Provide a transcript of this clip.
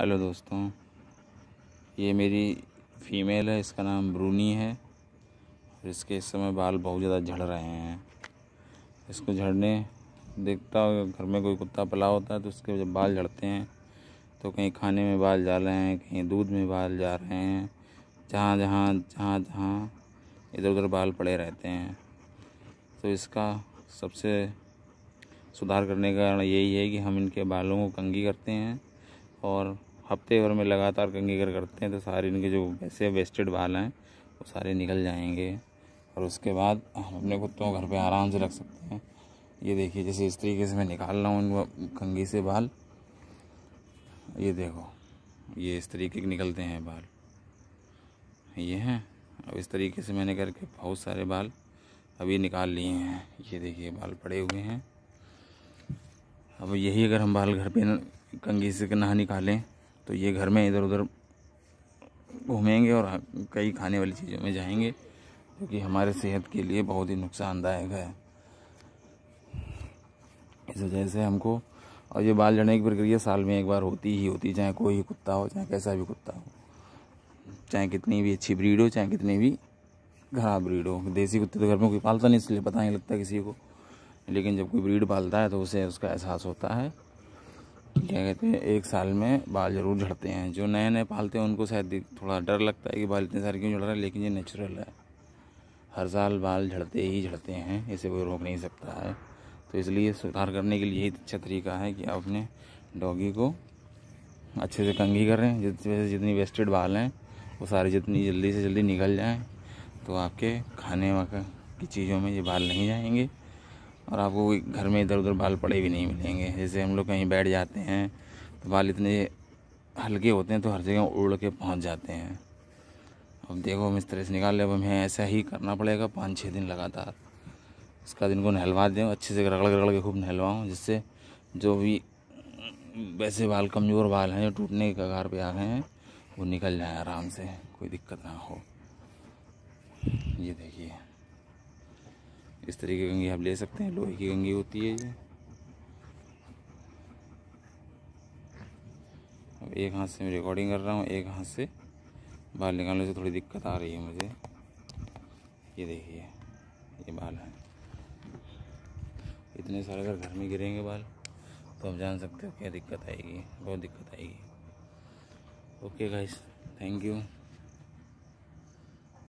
hello दोस्तों ये मेरी फीमेल है इसका नाम ब्रूनी है और इसके इस समय बाल बहुत ज़्यादा झड़ रहे हैं इसको झड़ने देखता हूँ घर में कोई कुत्ता पला होता है तो उसके जब बाल झड़ते हैं तो कहीं खाने में बाल जा रहे हैं कहीं दूध में बाल जा रहे हैं जहाँ जहाँ जहाँ जहाँ इधर उधर बाल पड़े रहते हैं तो इसका सबसे सुधार करने का कारण यही है कि हम इनके बालों को कंगी करते हैं और हफ्ते भर में लगातार कंगीकर करते हैं तो सारे इनके जो वैसे वेस्टेड बाल हैं वो सारे निकल जाएंगे और उसके बाद हम अपने कुत्तों को घर पे आराम से रख सकते हैं ये देखिए जैसे इस तरीके से मैं निकाल रहा हूँ कंगी से बाल ये देखो ये इस तरीके के निकलते हैं बाल ये हैं अब इस तरीके से मैंने करके बहुत सारे बाल अभी निकाल लिए हैं ये देखिए बाल पड़े हुए हैं अब यही अगर हम बाल घर पे कंगी से नहा निकालें तो ये घर में इधर उधर घूमेंगे और कई खाने वाली चीज़ों में जाएंगे जो कि हमारे सेहत के लिए बहुत ही नुकसानदायक है इस वजह से हमको और ये बाल झड़ने की प्रक्रिया साल में एक बार होती ही होती चाहे कोई ही कुत्ता हो चाहे कैसा भी कुत्ता हो चाहे कितनी भी अच्छी ब्रीड हो चाहे कितनी भी खराब ब्रीड हो देसी कुत्ते तो घर में कोई पालता नहीं इसलिए पता नहीं लगता किसी को लेकिन जब कोई ब्रीड पालता है तो उसे उसका एहसास होता है क्या कहते हैं एक साल में बाल जरूर झड़ते हैं जो नए नए पालते हैं उनको शायद थोड़ा डर लगता है कि बाल इतने सारे क्यों झड़ रहे हैं लेकिन ये नेचुरल है हर साल बाल झड़ते ही झड़ते हैं इसे कोई रोक नहीं सकता है तो इसलिए सुधार करने के लिए यही अच्छा तरीका है कि आप अपने डॉगी को अच्छे से कंघी करें जिस वजह से जितनी वेस्टेड बाल हैं वो सारे जितनी जल्दी से जल्दी निकल जाएँ तो आपके खाने की चीज़ों में ये बाल नहीं जाएंगे और आपको घर में इधर उधर बाल पड़े भी नहीं मिलेंगे जैसे हम लोग कहीं बैठ जाते हैं तो बाल इतने हल्के होते हैं तो हर जगह उड़ के पहुँच जाते हैं अब देखो हम इस तरह से निकाल लें अब हमें ऐसा ही करना पड़ेगा पाँच छः दिन लगातार उसका दिन को नहलवा दें अच्छे से रगड़ रगड़ के खूब नहलवाऊँ जिससे जो भी वैसे बाल कमज़ोर बाल हैं जो टूटने के कगार पे आ गए हैं वो निकल जाए आराम से कोई दिक्कत ना हो ये देखिए इस तरह की कंगी आप ले सकते हैं लोहे की कंगी होती है ये अब एक हाथ से मैं रिकॉर्डिंग कर रहा हूँ एक हाथ से बाल निकालने से थोड़ी दिक्कत आ रही है मुझे ये देखिए ये बाल हैं इतने सारे अगर घर में गिरेंगे बाल तो आप जान सकते हो क्या दिक्कत आएगी बहुत दिक्कत आएगी ओके गाइस थैंक यू